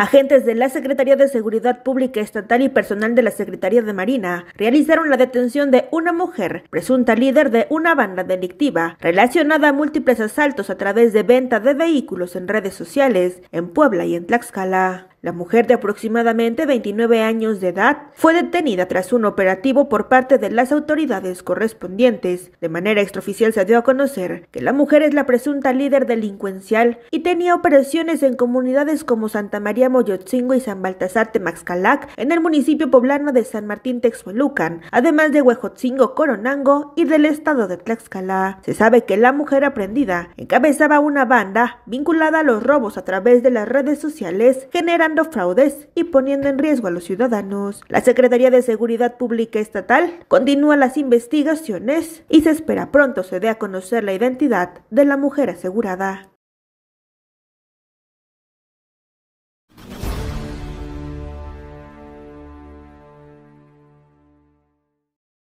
Agentes de la Secretaría de Seguridad Pública Estatal y personal de la Secretaría de Marina realizaron la detención de una mujer, presunta líder de una banda delictiva, relacionada a múltiples asaltos a través de venta de vehículos en redes sociales en Puebla y en Tlaxcala. La mujer de aproximadamente 29 años de edad fue detenida tras un operativo por parte de las autoridades correspondientes. De manera extraoficial se dio a conocer que la mujer es la presunta líder delincuencial y tenía operaciones en comunidades como Santa María Moyotzingo y San Baltasar Temaxcalac en el municipio poblano de San Martín Texmelucan, además de Huejotzingo Coronango y del estado de Tlaxcala. Se sabe que la mujer aprendida encabezaba una banda vinculada a los robos a través de las redes sociales generando fraudes y poniendo en riesgo a los ciudadanos. La Secretaría de Seguridad Pública Estatal continúa las investigaciones y se espera pronto se dé a conocer la identidad de la mujer asegurada.